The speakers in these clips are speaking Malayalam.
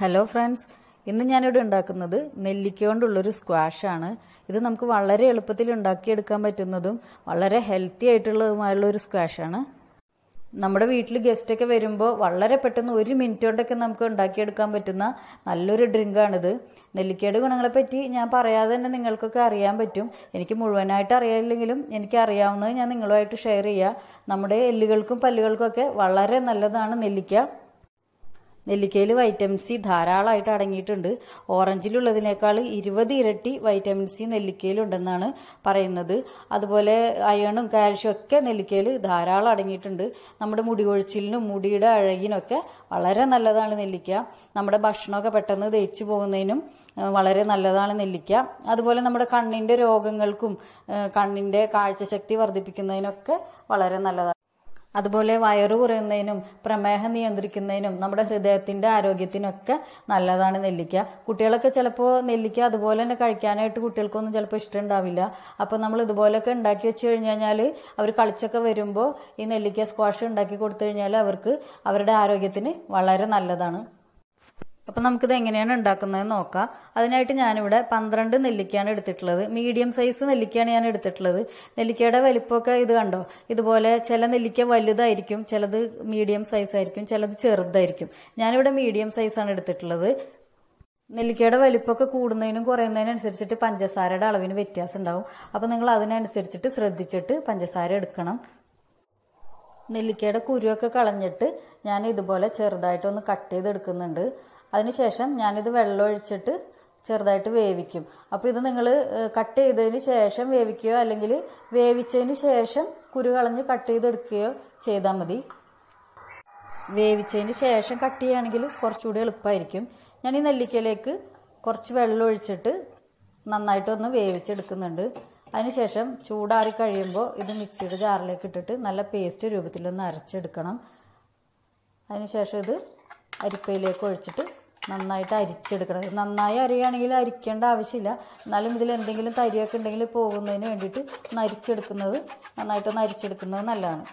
ഹലോ ഫ്രണ്ട്സ് ഇന്ന് ഞാനിവിടെ ഉണ്ടാക്കുന്നത് നെല്ലിക്ക സ്ക്വാഷ് സ്ക്വാഷാണ് ഇത് നമുക്ക് വളരെ എളുപ്പത്തിൽ ഉണ്ടാക്കിയെടുക്കാൻ പറ്റുന്നതും വളരെ ഹെൽത്തി ആയിട്ടുള്ളതുമായുള്ള ഒരു സ്ക്വാഷാണ് നമ്മുടെ വീട്ടിൽ ഗസ്റ്റൊക്കെ വരുമ്പോൾ വളരെ പെട്ടെന്ന് ഒരു മിനിറ്റ് കൊണ്ടൊക്കെ നമുക്ക് ഉണ്ടാക്കിയെടുക്കാൻ പറ്റുന്ന നല്ലൊരു ഡ്രിങ്കാണിത് നെല്ലിക്കയുടെ ഗുണങ്ങളെപ്പറ്റി ഞാൻ പറയാതെ തന്നെ നിങ്ങൾക്കൊക്കെ അറിയാൻ പറ്റും എനിക്ക് മുഴുവനായിട്ട് അറിയില്ലെങ്കിലും എനിക്ക് അറിയാവുന്നത് ഞാൻ നിങ്ങളുമായിട്ട് ഷെയർ ചെയ്യുക നമ്മുടെ എല്ലുകൾക്കും പല്ലുകൾക്കും ഒക്കെ വളരെ നല്ലതാണ് നെല്ലിക്ക നെല്ലിക്കയിൽ വൈറ്റമിൻ സി ധാരാളമായിട്ട് അടങ്ങിയിട്ടുണ്ട് ഓറഞ്ചിലുള്ളതിനേക്കാൾ ഇരുപത് ഇരട്ടി വൈറ്റമിൻ സി നെല്ലിക്കയിലുണ്ടെന്നാണ് പറയുന്നത് അതുപോലെ അയണും കാൽഷ്യം ഒക്കെ നെല്ലിക്കയിൽ ധാരാളം അടങ്ങിയിട്ടുണ്ട് നമ്മുടെ മുടി കൊഴിച്ചിലിനും മുടിയുടെ അഴകിനൊക്കെ വളരെ നല്ലതാണ് നെല്ലിക്ക നമ്മുടെ ഭക്ഷണമൊക്കെ പെട്ടെന്ന് ദഹിച്ചു പോകുന്നതിനും വളരെ നല്ലതാണ് നെല്ലിക്ക അതുപോലെ നമ്മുടെ കണ്ണിൻ്റെ രോഗങ്ങൾക്കും കണ്ണിൻ്റെ കാഴ്ചശക്തി വർദ്ധിപ്പിക്കുന്നതിനൊക്കെ വളരെ നല്ലതാണ് അതുപോലെ വയറ് കുറയുന്നതിനും പ്രമേഹം നിയന്ത്രിക്കുന്നതിനും നമ്മുടെ ഹൃദയത്തിന്റെ ആരോഗ്യത്തിനൊക്കെ നല്ലതാണ് നെല്ലിക്ക കുട്ടികളൊക്കെ ചിലപ്പോൾ നെല്ലിക്ക അതുപോലെ തന്നെ കഴിക്കാനായിട്ട് കുട്ടികൾക്കൊന്നും ചിലപ്പോൾ ഇഷ്ടമുണ്ടാവില്ല അപ്പോൾ നമ്മൾ ഇതുപോലെയൊക്കെ ഉണ്ടാക്കി വെച്ച് കഴിഞ്ഞ് കഴിഞ്ഞാൽ അവർ കളിച്ചൊക്കെ വരുമ്പോൾ ഈ നെല്ലിക്ക സ്ക്വാഷ് ഉണ്ടാക്കി കൊടുത്തു കഴിഞ്ഞാൽ അവർക്ക് അവരുടെ ആരോഗ്യത്തിന് വളരെ നല്ലതാണ് അപ്പം നമുക്കിത് എങ്ങനെയാണ് ഉണ്ടാക്കുന്നത് നോക്കാം അതിനായിട്ട് ഞാനിവിടെ പന്ത്രണ്ട് നെല്ലിക്കയാണ് എടുത്തിട്ടുള്ളത് മീഡിയം സൈസ് നെല്ലിക്കയാണ് ഞാൻ എടുത്തിട്ടുള്ളത് നെല്ലിക്കയുടെ വലിപ്പമൊക്കെ ഇത് കണ്ടോ ഇതുപോലെ ചില നെല്ലിക്ക വലുതായിരിക്കും ചിലത് മീഡിയം സൈസ് ആയിരിക്കും ചിലത് ചെറുതായിരിക്കും ഞാനിവിടെ മീഡിയം സൈസാണ് എടുത്തിട്ടുള്ളത് നെല്ലിക്കയുടെ വലിപ്പമൊക്കെ കൂടുന്നതിനും കുറയുന്നതിനും അനുസരിച്ചിട്ട് പഞ്ചസാരയുടെ അളവിന് വ്യത്യാസം ഉണ്ടാവും അപ്പോൾ നിങ്ങൾ അതിനനുസരിച്ചിട്ട് ശ്രദ്ധിച്ചിട്ട് പഞ്ചസാര എടുക്കണം നെല്ലിക്കയുടെ കുരുവൊക്കെ കളഞ്ഞിട്ട് ഞാൻ ഇതുപോലെ ചെറുതായിട്ടൊന്ന് കട്ട് ചെയ്തെടുക്കുന്നുണ്ട് അതിനുശേഷം ഞാനിത് വെള്ളം ഒഴിച്ചിട്ട് ചെറുതായിട്ട് വേവിക്കും അപ്പോൾ ഇത് നിങ്ങൾ കട്ട് ചെയ്തതിന് ശേഷം വേവിക്കുകയോ അല്ലെങ്കിൽ വേവിച്ചതിന് ശേഷം കുരു കളഞ്ഞ് കട്ട് ചെയ്തെടുക്കുകയോ ചെയ്താൽ മതി വേവിച്ചതിന് ശേഷം കട്ട് ചെയ്യുകയാണെങ്കിൽ കുറച്ചുകൂടി എളുപ്പമായിരിക്കും ഞാൻ ഈ നെല്ലിക്കയിലേക്ക് കുറച്ച് വെള്ളം ഒഴിച്ചിട്ട് നന്നായിട്ടൊന്ന് വേവിച്ചെടുക്കുന്നുണ്ട് അതിനുശേഷം ചൂടാറി കഴിയുമ്പോൾ ഇത് മിക്സിയുടെ ജാറിലേക്ക് ഇട്ടിട്ട് നല്ല പേസ്റ്റ് രൂപത്തിലൊന്ന് അരച്ചെടുക്കണം അതിനുശേഷം ഇത് അരിപ്പയിലേക്ക് ഒഴിച്ചിട്ട് നന്നായിട്ട് അരിച്ചെടുക്കണം നന്നായി അരിയാണെങ്കിൽ അരിക്കേണ്ട ആവശ്യമില്ല എന്നാലും ഇതിൽ എന്തെങ്കിലും തരിയൊക്കെ ഉണ്ടെങ്കിൽ പോകുന്നതിന് വേണ്ടിയിട്ട് ഒന്ന് അരിച്ചെടുക്കുന്നത് നന്നായിട്ടൊന്ന് അരിച്ചെടുക്കുന്നത് നല്ലതാണ്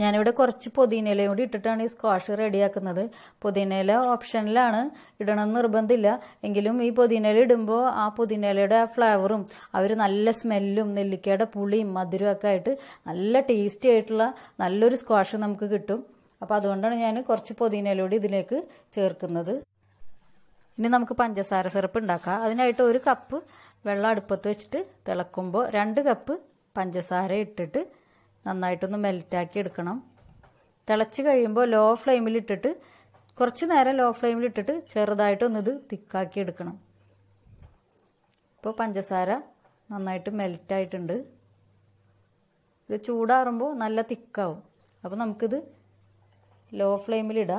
ഞാനിവിടെ കുറച്ച് പുതിനയിലയും കൂടി ഇട്ടിട്ടാണ് ഈ സ്ക്വാഷ് റെഡിയാക്കുന്നത് പുതിനയില ഓപ്ഷനിലാണ് ഇടണം നിർബന്ധമില്ല എങ്കിലും ഈ പുതിനയില ഇടുമ്പോൾ ആ പുതിനയിലയുടെ ആ ഫ്ലേവറും അവർ നല്ല സ്മെല്ലും നെല്ലിക്കയുടെ പുളിയും മധുരവും ഒക്കെ ആയിട്ട് നല്ല ടേസ്റ്റി ആയിട്ടുള്ള നല്ലൊരു സ്ക്വാഷ് നമുക്ക് കിട്ടും അപ്പോൾ അതുകൊണ്ടാണ് ഞാൻ കുറച്ച് പൊതിനയിലൂടെ ഇതിലേക്ക് ചേർക്കുന്നത് ഇനി നമുക്ക് പഞ്ചസാര സിറപ്പ് ഉണ്ടാക്കാം അതിനായിട്ട് ഒരു കപ്പ് വെള്ളം അടുപ്പത്ത് വെച്ചിട്ട് തിളക്കുമ്പോൾ രണ്ട് കപ്പ് പഞ്ചസാര ഇട്ടിട്ട് നന്നായിട്ടൊന്ന് മെൽറ്റാക്കി എടുക്കണം തിളച്ച് കഴിയുമ്പോൾ ലോ ഫ്ലെയിമിൽ ഇട്ടിട്ട് കുറച്ച് നേരം ലോ ഫ്ലെയിമിൽ ഇട്ടിട്ട് ചെറുതായിട്ടൊന്ന് ഇത് തിക്കാക്കി എടുക്കണം ഇപ്പോൾ പഞ്ചസാര നന്നായിട്ട് മെൽറ്റായിട്ടുണ്ട് ഇത് ചൂടാറുമ്പോൾ നല്ല തിക്കാവും അപ്പോൾ നമുക്കിത് ലോ ഫ്ലെയിമിലിടുക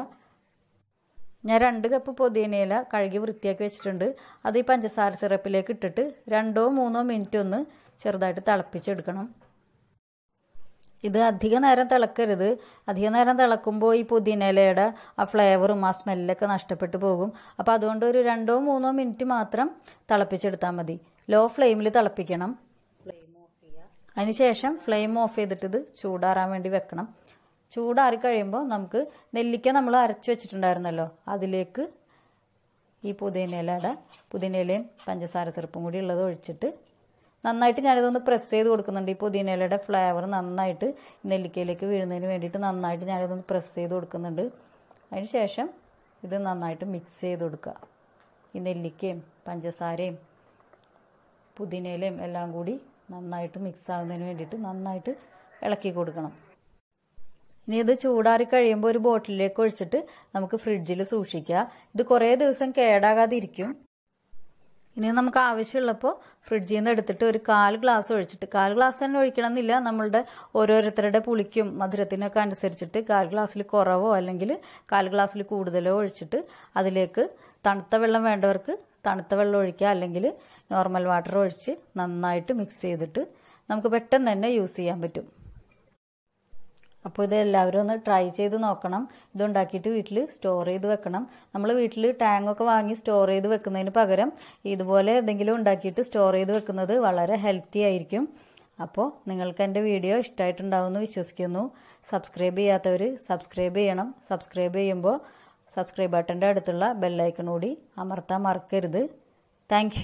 ഞാൻ രണ്ട് കപ്പ് പൊതിനയില കഴുകി വൃത്തിയാക്കി വെച്ചിട്ടുണ്ട് അത് ഈ പഞ്ചസാര സിറപ്പിലേക്ക് ഇട്ടിട്ട് രണ്ടോ മൂന്നോ മിനിറ്റ് ഒന്ന് ചെറുതായിട്ട് തിളപ്പിച്ചെടുക്കണം ഇത് അധിക നേരം തിളക്കരുത് അധിക നേരം തിളക്കുമ്പോൾ ഈ പുതിനയിലയുടെ ആ ഫ്ലേവറും ആ സ്മെല്ലൊക്കെ നഷ്ടപ്പെട്ടു പോകും അപ്പോൾ അതുകൊണ്ട് ഒരു രണ്ടോ മൂന്നോ മിനിറ്റ് മാത്രം തിളപ്പിച്ചെടുത്താൽ മതി ലോ ഫ്ലെയിമിൽ തിളപ്പിക്കണം ഫ്ലെയിം ഓഫ് ചെയ്യുക അതിനുശേഷം ഫ്ലെയിം ഓഫ് ചെയ്തിട്ട് ഇത് ചൂടാറാൻ വേണ്ടി വെക്കണം ചൂടാറി കഴിയുമ്പോൾ നമുക്ക് നെല്ലിക്ക നമ്മൾ അരച്ച് വെച്ചിട്ടുണ്ടായിരുന്നല്ലോ അതിലേക്ക് ഈ പുതിനയിലയുടെ പുതിനയിലയും പഞ്ചസാര ചെറുപ്പും കൂടി ഉള്ളത് ഒഴിച്ചിട്ട് നന്നായിട്ട് ഞാനിതൊന്ന് പ്രസ് ചെയ്ത് കൊടുക്കുന്നുണ്ട് ഈ പുതിനയിലയുടെ ഫ്ലേവർ നന്നായിട്ട് നെല്ലിക്കയിലേക്ക് വീഴുന്നതിന് വേണ്ടിയിട്ട് നന്നായിട്ട് ഞാനിതൊന്ന് പ്രസ് ചെയ്ത് കൊടുക്കുന്നുണ്ട് അതിന് ശേഷം ഇത് നന്നായിട്ട് മിക്സ് ചെയ്ത് കൊടുക്കുക ഈ നെല്ലിക്കയും പഞ്ചസാരയും പുതിനയിലയും എല്ലാം കൂടി നന്നായിട്ട് മിക്സ് ആകുന്നതിന് വേണ്ടിയിട്ട് നന്നായിട്ട് ഇളക്കി കൊടുക്കണം ഇനി ഇത് ചൂടാറി കഴിയുമ്പോൾ ഒരു ബോട്ടിലേക്ക് ഒഴിച്ചിട്ട് നമുക്ക് ഫ്രിഡ്ജിൽ സൂക്ഷിക്കാം ഇത് കുറേ ദിവസം കേടാകാതിരിക്കും ഇനി നമുക്ക് ആവശ്യമുള്ളപ്പോൾ ഫ്രിഡ്ജിൽ നിന്ന് എടുത്തിട്ട് ഒരു കാൽ ഗ്ലാസ് ഒഴിച്ചിട്ട് കാൽ ഗ്ലാസ് തന്നെ ഒഴിക്കണം എന്നില്ല നമ്മളുടെ ഓരോരുത്തരുടെ പുളിക്കും മധുരത്തിനൊക്കെ അനുസരിച്ചിട്ട് കാൽ ഗ്ലാസ്സിൽ കുറവോ അല്ലെങ്കിൽ കാൽ ഗ്ലാസ്സിൽ കൂടുതലോ ഒഴിച്ചിട്ട് അതിലേക്ക് തണുത്ത വെള്ളം വേണ്ടവർക്ക് തണുത്ത വെള്ളം ഒഴിക്കുക അല്ലെങ്കിൽ നോർമൽ വാട്ടർ ഒഴിച്ച് നന്നായിട്ട് മിക്സ് ചെയ്തിട്ട് നമുക്ക് പെട്ടെന്ന് തന്നെ യൂസ് ചെയ്യാൻ പറ്റും അപ്പോൾ ഇത് എല്ലാവരും ഒന്ന് ട്രൈ ചെയ്ത് നോക്കണം ഇതുണ്ടാക്കിയിട്ട് വീട്ടിൽ സ്റ്റോർ ചെയ്ത് വെക്കണം നമ്മൾ വീട്ടിൽ ഒക്കെ വാങ്ങി സ്റ്റോർ ചെയ്ത് വെക്കുന്നതിന് പകരം ഇതുപോലെ എന്തെങ്കിലും ഉണ്ടാക്കിയിട്ട് സ്റ്റോർ ചെയ്ത് വെക്കുന്നത് വളരെ ഹെൽത്തി ആയിരിക്കും അപ്പോൾ നിങ്ങൾക്ക് എൻ്റെ വീഡിയോ ഇഷ്ടമായിട്ടുണ്ടാവുമെന്ന് വിശ്വസിക്കുന്നു സബ്സ്ക്രൈബ് ചെയ്യാത്തവർ സബ്സ്ക്രൈബ് ചെയ്യണം സബ്സ്ക്രൈബ് ചെയ്യുമ്പോൾ സബ്സ്ക്രൈബ് ബട്ടൻ്റെ അടുത്തുള്ള ബെല്ലൈക്കൺ കൂടി അമർത്താൻ മറക്കരുത് താങ്ക്